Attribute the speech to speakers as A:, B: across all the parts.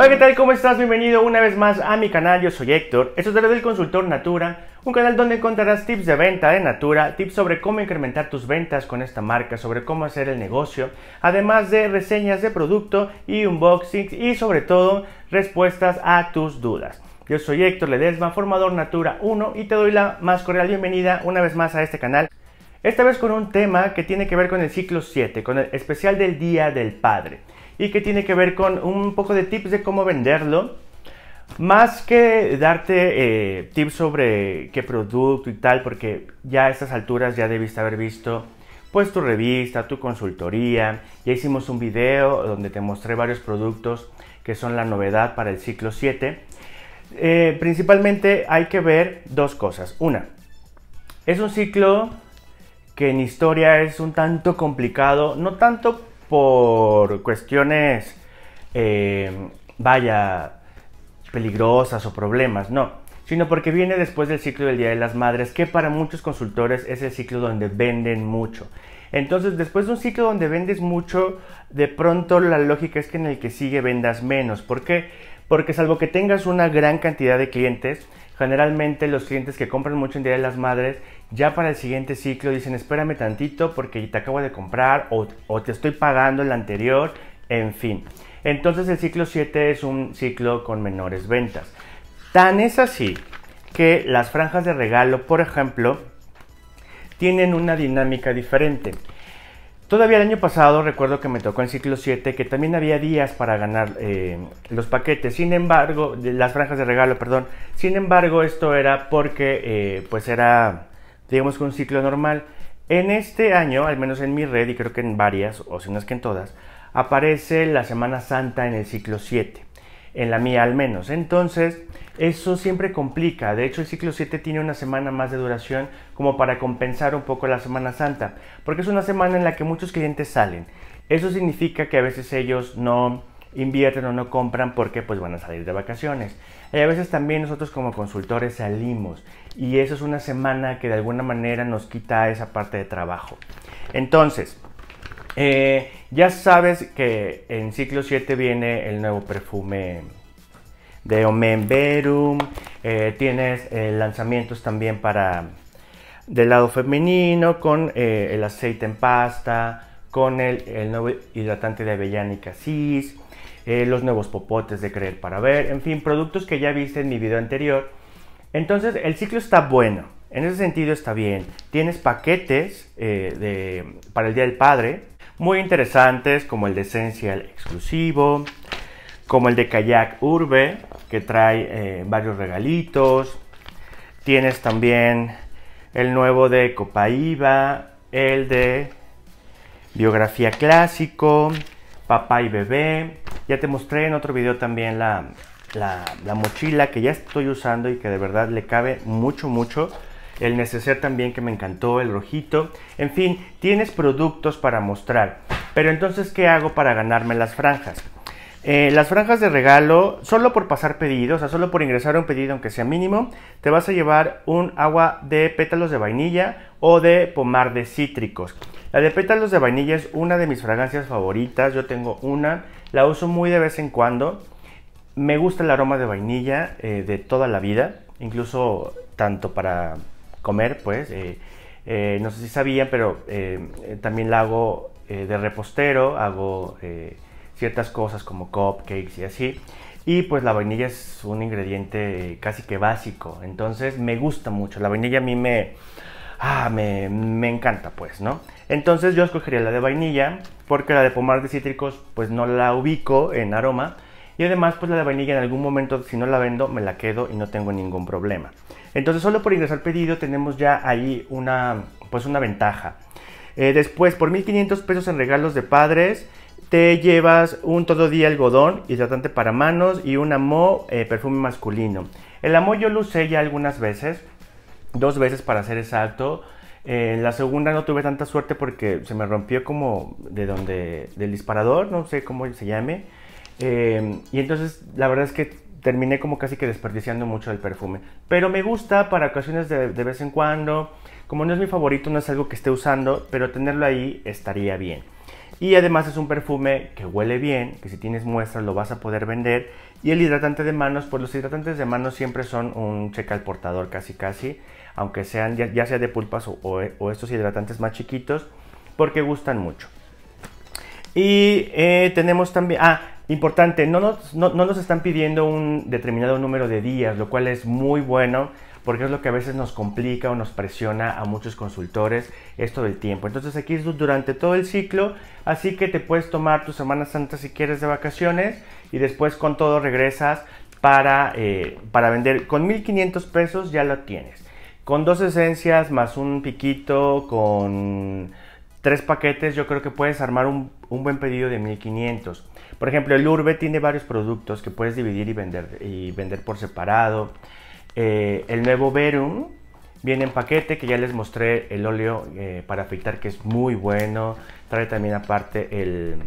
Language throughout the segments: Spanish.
A: Hola, ¿qué tal? ¿Cómo estás? Bienvenido una vez más a mi canal. Yo soy Héctor, es Esto lo del consultor Natura, un canal donde encontrarás tips de venta de Natura, tips sobre cómo incrementar tus ventas con esta marca, sobre cómo hacer el negocio, además de reseñas de producto y unboxings y sobre todo respuestas a tus dudas. Yo soy Héctor Ledesma, formador Natura 1 y te doy la más cordial bienvenida una vez más a este canal. Esta vez con un tema que tiene que ver con el ciclo 7, con el especial del Día del Padre y que tiene que ver con un poco de tips de cómo venderlo. Más que darte eh, tips sobre qué producto y tal, porque ya a estas alturas ya debiste haber visto pues tu revista, tu consultoría. Ya hicimos un video donde te mostré varios productos que son la novedad para el ciclo 7. Eh, principalmente hay que ver dos cosas. Una, es un ciclo que en historia es un tanto complicado, no tanto por cuestiones, eh, vaya, peligrosas o problemas, no, sino porque viene después del ciclo del Día de las Madres, que para muchos consultores es el ciclo donde venden mucho. Entonces, después de un ciclo donde vendes mucho, de pronto la lógica es que en el que sigue vendas menos. ¿Por qué? Porque salvo que tengas una gran cantidad de clientes, generalmente los clientes que compran mucho en Día de las Madres ya para el siguiente ciclo dicen espérame tantito porque te acabo de comprar o, te estoy pagando el anterior, en fin. Entonces el ciclo 7 es un ciclo con menores ventas. Tan es así que las franjas de regalo, por ejemplo, tienen una dinámica diferente. Todavía el año pasado recuerdo que me tocó en ciclo 7 que también había días para ganar eh, los paquetes, sin embargo, las franjas de regalo, perdón. Sin embargo, esto era porque eh, pues era digamos que un ciclo normal. En este año, al menos en mi red, y creo que en varias, o si no es que en todas, aparece la Semana Santa en el ciclo 7, en la mía al menos. Entonces, eso siempre complica. De hecho, el ciclo 7 tiene una semana más de duración como para compensar un poco la Semana Santa, porque es una semana en la que muchos clientes salen. Eso significa que a veces ellos no invierten o no compran porque pues van a salir de vacaciones. Eh, a veces también nosotros como consultores salimos y eso es una semana que de alguna manera nos quita esa parte de trabajo. Entonces, eh, ya sabes que en ciclo 7 viene el nuevo perfume de Omen Verum. Eh, tienes lanzamientos también para del lado femenino con el aceite en pasta, con el, el nuevo hidratante de avellana y casis eh, los nuevos popotes de creer para ver, en fin, productos que ya viste en mi video anterior. Entonces el ciclo está bueno, en ese sentido está bien. Tienes paquetes eh, de, para el Día del Padre, muy interesantes, como el de Essential exclusivo, como el de Kayak Urbe, que trae eh, varios regalitos. Tienes también el nuevo de Copaiba, el de Biografía Clásico, Papá y Bebé, ya te mostré en otro video también la, mochila que ya estoy usando y que de verdad le cabe mucho, mucho. El neceser también que me encantó, el rojito. En fin, tienes productos para mostrar. Pero entonces, ¿qué hago para ganarme las franjas? Eh, las franjas de regalo, solo por pasar pedidos, o sea, solo por ingresar a un pedido, aunque sea mínimo, te vas a llevar un agua de pétalos de vainilla o de pomar de cítricos. La de pétalos de vainilla es una de mis fragancias favoritas, yo tengo una, la uso muy de vez en cuando. Me gusta el aroma de vainilla eh, de toda la vida, incluso tanto para comer, pues. Eh, no sé si sabían, pero también la hago de repostero, hago ciertas cosas como cupcakes y así. Y pues la vainilla es un ingrediente eh, casi que básico, entonces me gusta mucho. La vainilla a mí me, ah, me, me, encanta pues, ¿no? Entonces yo escogería la de vainilla porque la de pomar de cítricos pues no la ubico en aroma. Y además pues la de vainilla en algún momento si no la vendo me la quedo y no tengo ningún problema. Entonces solo por ingresar pedido tenemos ya ahí una, pues una ventaja. Eh, después por 1500 pesos en regalos de padres te llevas un todo día algodón, hidratante para manos y un amo eh, perfume masculino. El amo yo lo usé ya algunas veces, dos veces para ser exacto. Eh, en la segunda no tuve tanta suerte porque se me rompió como de donde, del disparador, no sé cómo se llame. Eh, y entonces la verdad es que terminé como casi que desperdiciando mucho el perfume. Pero me gusta para ocasiones de vez en cuando. Como no es mi favorito, no es algo que esté usando, pero tenerlo ahí estaría bien. Y además es un perfume que huele bien, que si tienes muestras lo vas a poder vender. Y el hidratante de manos, pues los hidratantes de manos siempre son un cheque al portador casi casi, aunque sean ya, sea de pulpas o, estos hidratantes más chiquitos, porque gustan mucho. Y eh, tenemos también, ah, importante, no no, no nos están pidiendo un determinado número de días, lo cual es muy bueno porque es lo que a veces nos complica o nos presiona a muchos consultores esto del tiempo. Entonces aquí es durante todo el ciclo, así que te puedes tomar tu Semana Santa si quieres de vacaciones y después con todo regresas para, eh, para vender. Con 1500 pesos ya lo tienes. Con dos esencias más un piquito, con tres paquetes, yo creo que puedes armar un, un buen pedido de 1500. Por ejemplo, el Urbe tiene varios productos que puedes dividir y vender, y vender por separado. Eh, el nuevo Verum viene en paquete que ya les mostré el óleo eh, para afeitar que es muy bueno. Trae también aparte el,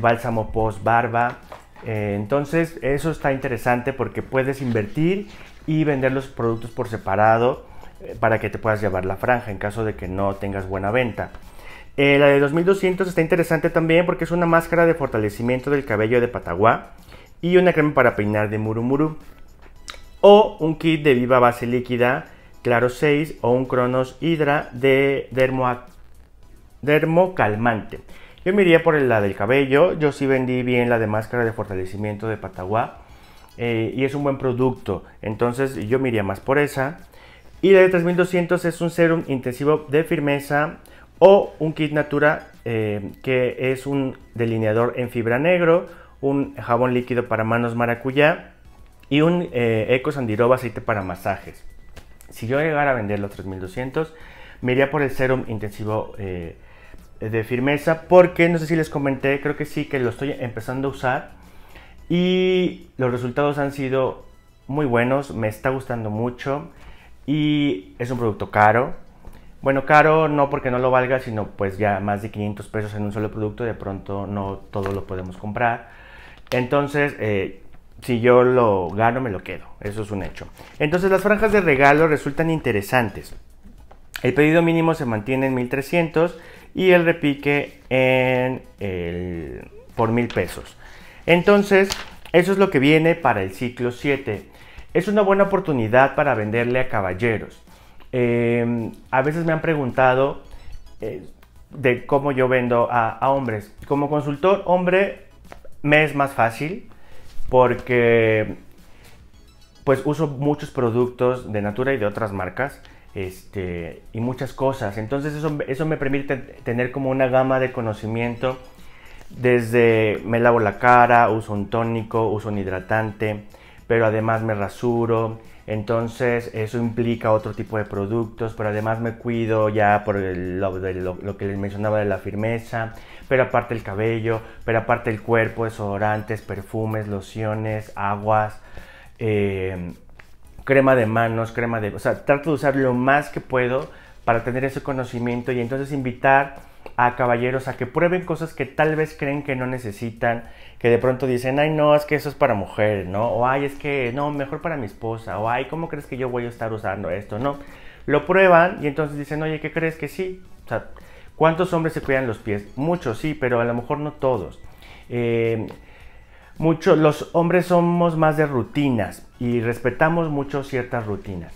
A: bálsamo post barba. Eh, entonces eso está interesante porque puedes invertir y vender los productos por separado para que te puedas llevar la franja en caso de que no tengas buena venta. la de 2200 está interesante también porque es una máscara de fortalecimiento del cabello de Patagua y una crema para peinar de Murumuru o un kit de viva base líquida Claro 6 o un Cronos Hydra de dermo, dermocalmante. Yo me iría por la del cabello, yo sí vendí bien la de máscara de fortalecimiento de Patagua eh, y es un buen producto, entonces yo me iría más por esa. Y la de 3200 es un serum intensivo de firmeza o un kit natura eh, que es un delineador en fibra negro, un jabón líquido para manos maracuyá y un eh, Eco Sandiroba aceite para masajes. Si yo llegara a vender los 3200, me iría por el serum intensivo eh, de firmeza porque no sé si les comenté, creo que sí que lo estoy empezando a usar y los resultados han sido muy buenos, me está gustando mucho y es un producto caro. Bueno, caro no porque no lo valga, sino pues ya más de 500 pesos en un solo producto, de pronto no todo lo podemos comprar. Entonces, eh, si yo lo gano, me lo quedo. Eso es un hecho. Entonces las franjas de regalo resultan interesantes. El pedido mínimo se mantiene en 1300 y el repique en por 1000 pesos. Entonces, eso es lo que viene para el ciclo 7. Es una buena oportunidad para venderle a caballeros. Em, a veces me han preguntado eh, de cómo yo vendo a, a hombres. Como consultor hombre, me es más fácil porque pues uso muchos productos de Natura y de otras marcas este, y muchas cosas. Entonces eso, eso me permite tener como una gama de conocimiento desde me lavo la cara, uso un tónico, uso un hidratante, pero además me rasuro, entonces eso implica otro tipo de productos, pero además me cuido ya por lo, que les mencionaba de la firmeza, pero aparte el cabello, pero aparte el cuerpo, desodorantes, perfumes, lociones, aguas, eh, crema de manos, crema de... O sea, trato de usar lo más que puedo para tener ese conocimiento y entonces invitar a caballeros a que prueben cosas que tal vez creen que no necesitan, que de pronto dicen, ay, no, es que eso es para mujer ¿no? O ay, es que, no, mejor para mi esposa, o ay, ¿cómo crees que yo voy a estar usando esto? No, lo prueban y entonces dicen, oye, ¿qué crees que sí? O sea, ¿cuántos hombres se cuidan los pies? Muchos, sí, pero a lo mejor no todos. Eh, muchos, los hombres somos más de rutinas y respetamos mucho ciertas rutinas.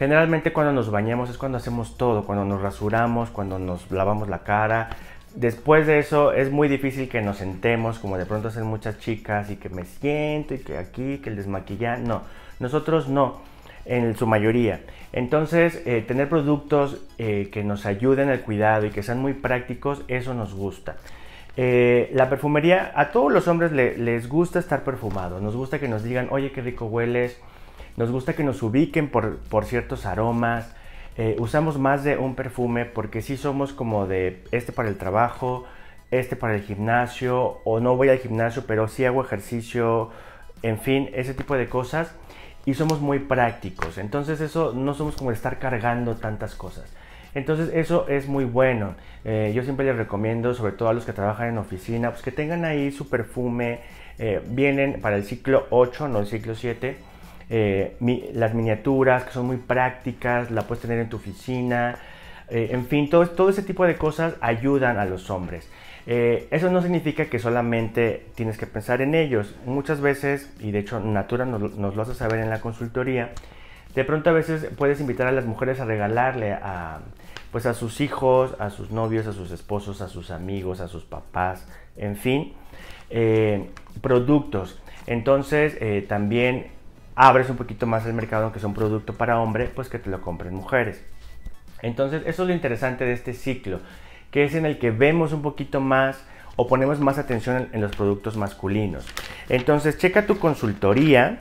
A: Generalmente cuando nos bañamos es cuando hacemos todo, cuando nos rasuramos, cuando nos lavamos la cara. Después de eso es muy difícil que nos sentemos, como de pronto hacen muchas chicas y que me siento y que aquí, que el desmaquillar. No, nosotros no, en su mayoría. Entonces, eh, tener productos eh, que nos ayuden al cuidado y que sean muy prácticos, eso nos gusta. Eh, la perfumería, a todos los hombres les gusta estar perfumados, nos gusta que nos digan, oye, qué rico hueles nos gusta que nos ubiquen por, ciertos aromas. Eh, usamos más de un perfume porque sí somos como de este para el trabajo, este para el gimnasio, o no voy al gimnasio, pero sí hago ejercicio, en fin, ese tipo de cosas. Y somos muy prácticos. Entonces eso no somos como estar cargando tantas cosas. Entonces eso es muy bueno. Eh, yo siempre les recomiendo, sobre todo a los que trabajan en oficina, pues que tengan ahí su perfume. Eh, vienen para el ciclo 8, no el ciclo 7. Eh, las miniaturas que son muy prácticas, la puedes tener en tu oficina, eh, en fin, todo, ese tipo de cosas ayudan a los hombres. Eh, eso no significa que solamente tienes que pensar en ellos. Muchas veces, y de hecho Natura nos, lo hace saber en la consultoría, de pronto a veces puedes invitar a las mujeres a regalarle a, pues a sus hijos, a sus novios, a sus esposos, a sus amigos, a sus papás, en fin, productos. Entonces también abres un poquito más el mercado, aunque es un producto para hombre, pues que te lo compren mujeres. Entonces, eso es lo interesante de este ciclo, que es en el que vemos un poquito más o ponemos más atención en, los productos masculinos. Entonces, checa tu consultoría,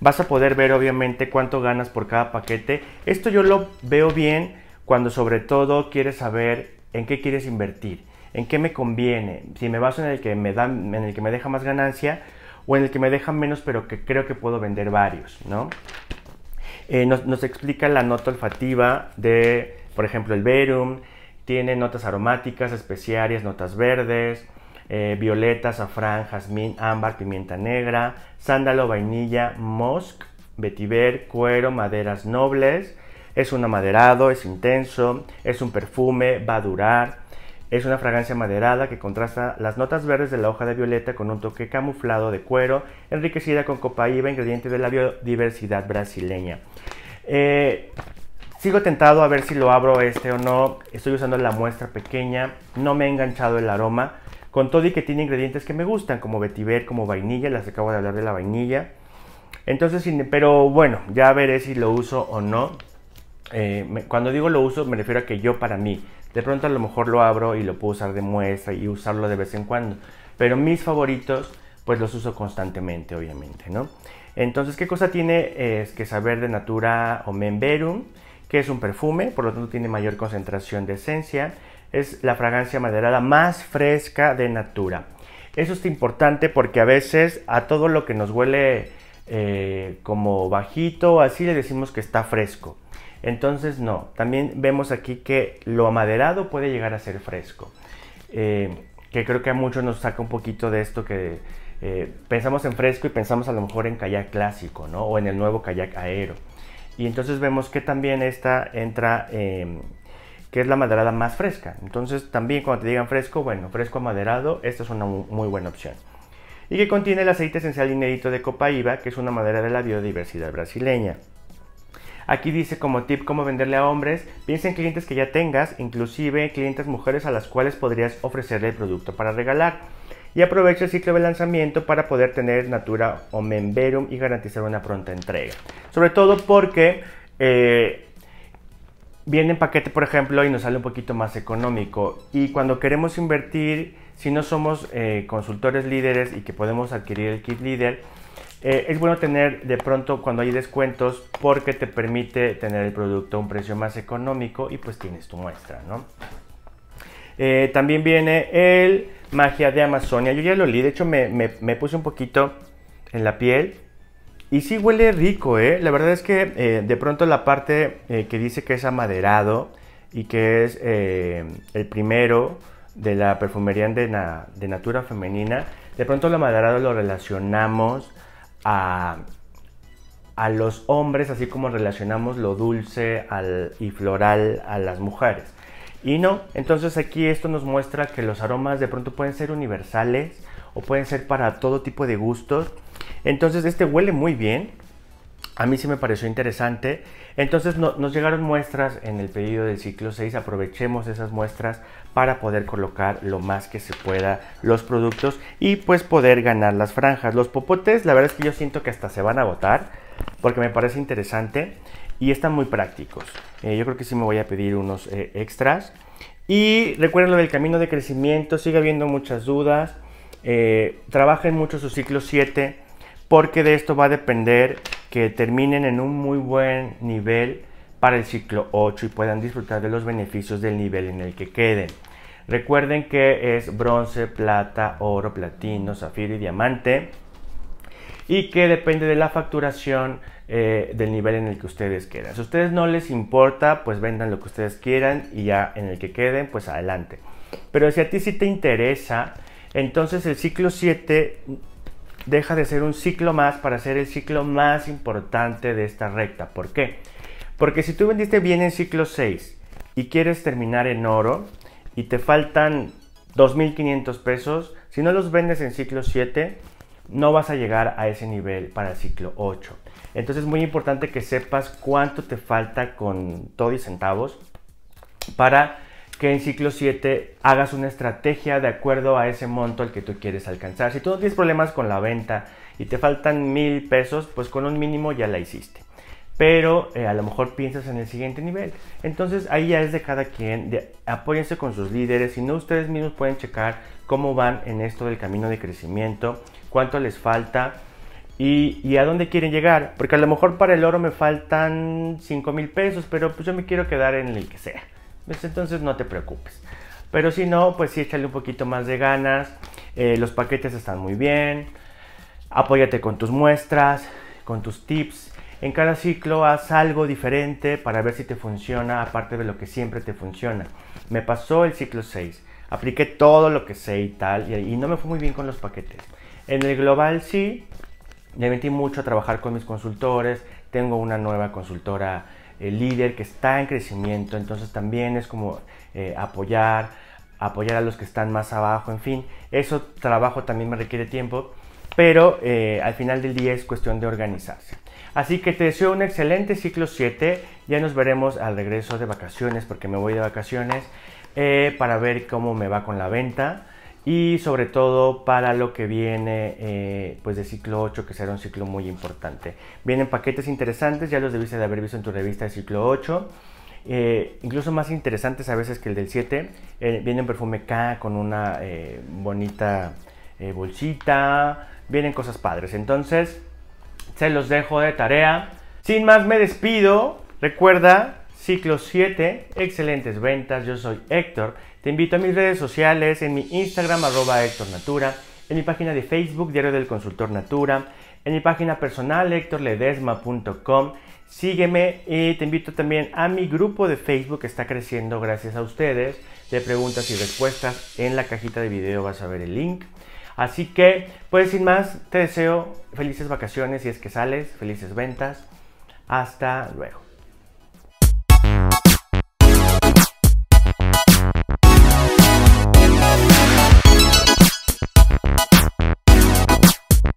A: vas a poder ver obviamente cuánto ganas por cada paquete. Esto yo lo veo bien cuando sobre todo quieres saber en qué quieres invertir, en qué me conviene, si me baso en el que me, da, en el que me deja más ganancia o en el que me dejan menos pero que creo que puedo vender varios, ¿no? Eh, nos, explica la nota olfativa de, por ejemplo, el verum, tiene notas aromáticas, especiarias, notas verdes, eh, violeta, azafrán, jazmín, ámbar, pimienta negra, sándalo, vainilla, musk, vetiver, cuero, maderas nobles, es un amaderado, es intenso, es un perfume, va a durar, es una fragancia maderada que contrasta las notas verdes de la hoja de violeta con un toque camuflado de cuero, enriquecida con copaíba, ingrediente de la biodiversidad brasileña. Eh, sigo tentado a ver si lo abro este o no. Estoy usando la muestra pequeña, no me ha enganchado el aroma. Con todo y que tiene ingredientes que me gustan, como vetiver, como vainilla, las acabo de hablar de la vainilla. Entonces, pero bueno, ya veré si lo uso o no. Eh, cuando digo lo uso me refiero a que yo para mí de pronto a lo mejor lo abro y lo puedo usar de muestra y usarlo de vez en cuando. Pero mis favoritos pues los uso constantemente obviamente, ¿no? Entonces, ¿qué cosa tiene es que saber de Natura o Memberum? Que es un perfume, por lo tanto tiene mayor concentración de esencia. Es la fragancia maderada más fresca de Natura. Eso es importante porque a veces a todo lo que nos huele eh, como bajito, así le decimos que está fresco. Entonces, no, también vemos aquí que lo amaderado puede llegar a ser fresco, eh, que creo que a muchos nos saca un poquito de esto que eh, pensamos en fresco y pensamos a lo mejor en kayak clásico, ¿no? O en el nuevo kayak aero. Y entonces vemos que también esta entra, que es la maderada más fresca. Entonces también cuando te digan fresco, bueno, fresco amaderado, esta es una muy buena opción y que contiene el aceite esencial inédito de Copaíba, que es una madera de la biodiversidad brasileña. Aquí dice como tip cómo venderle a hombres, piensa en clientes que ya tengas, inclusive clientes mujeres a las cuales podrías ofrecerle el producto para regalar. Y aprovecha el ciclo de lanzamiento para poder tener Natura o Memberum y garantizar una pronta entrega. Sobre todo porque eh, viene en paquete, por ejemplo, y nos sale un poquito más económico. Y cuando queremos invertir, si no somos eh, consultores líderes y que podemos adquirir el kit líder, eh, es bueno tener de pronto cuando hay descuentos porque te permite tener el producto a un precio más económico y pues tienes tu muestra, ¿no? Eh, también viene el Magia de Amazonia. Yo ya lo li, de hecho me, puse un poquito en la piel. Y sí huele rico, ¿eh? La verdad es que eh, de pronto la parte que dice que es amaderado y que es el primero de la perfumería de, natura femenina, de pronto lo amaderado lo relacionamos a, los hombres, así como relacionamos lo dulce y floral a las mujeres. Y no, entonces aquí esto nos muestra que los aromas de pronto pueden ser universales o pueden ser para todo tipo de gustos. Entonces este huele muy bien, a mí sí me pareció interesante. Entonces nos llegaron muestras en el pedido del ciclo 6, aprovechemos esas muestras para poder colocar lo más que se pueda los productos y pues poder ganar las franjas. Los popotes, la verdad es que yo siento que hasta se van a agotar porque me parece interesante y están muy prácticos. Eh, yo creo que sí me voy a pedir unos eh, extras. Y recuerden lo del camino de crecimiento, sigue habiendo muchas dudas. Eh, trabajen mucho su ciclo 7 porque de esto va a depender que terminen en un muy buen nivel para el ciclo 8 y puedan disfrutar de los beneficios del nivel en el que queden. Recuerden que es bronce, plata, oro, platino, zafiro y diamante y que depende de la facturación eh, del nivel en el que ustedes quedan. Si a ustedes no les importa, pues vendan lo que ustedes quieran y ya en el que queden, pues adelante. Pero si a ti sí te interesa, entonces el ciclo 7 deja de ser un ciclo más para ser el ciclo más importante de esta recta. ¿Por qué? Porque si tú vendiste bien en ciclo 6 y quieres terminar en oro y te faltan 2.500 pesos, si no los vendes en ciclo 7, no vas a llegar a ese nivel para el ciclo 8. Entonces es muy importante que sepas cuánto te falta con todo y centavos para que en ciclo 7 hagas una estrategia de acuerdo a ese monto al que tú quieres alcanzar. Si tú no tienes problemas con la venta y te faltan mil pesos, pues con un mínimo ya la hiciste. Pero eh, a lo mejor piensas en el siguiente nivel. Entonces ahí ya es de cada quien. apóyense con sus líderes. Si no, ustedes mismos pueden checar cómo van en esto del camino de crecimiento, cuánto les falta y, a dónde quieren llegar. Porque a lo mejor para el oro me faltan cinco mil pesos, pero pues yo me quiero quedar en el que sea. Pues, entonces no te preocupes. Pero si no, pues sí échale un poquito más de ganas. Eh, los paquetes están muy bien. Apóyate con tus muestras, con tus tips. En cada ciclo haz algo diferente para ver si te funciona, aparte de lo que siempre te funciona. Me pasó el ciclo 6. Apliqué todo lo que sé y tal, y, y no me fue muy bien con los paquetes. En el global sí, me metí mucho a trabajar con mis consultores. Tengo una nueva consultora el líder que está en crecimiento, entonces también es como eh, apoyar, apoyar a los que están más abajo, en fin, eso trabajo también me requiere tiempo, pero eh, al final del día es cuestión de organizarse. Así que te deseo un excelente ciclo 7, ya nos veremos al regreso de vacaciones, porque me voy de vacaciones, eh, para ver cómo me va con la venta y sobre todo para lo que viene eh, pues de ciclo 8 que será un ciclo muy importante vienen paquetes interesantes ya los debiste de haber visto en tu revista de ciclo 8 eh, incluso más interesantes a veces que el del 7 eh, viene un perfume K con una bonita bolsita vienen cosas padres entonces se los dejo de tarea sin más me despido recuerda ciclo 7 excelentes ventas yo soy Héctor te invito a mis redes sociales, en mi Instagram arroba Héctor Natura, en mi página de Facebook Diario del Consultor Natura, en mi página personal hectorledesma.com. Sígueme y te invito también a mi grupo de Facebook que está creciendo gracias a ustedes de preguntas y respuestas. En la cajita de video vas a ver el link. Así que, pues sin más, te deseo felices vacaciones si es que sales, felices ventas. Hasta luego.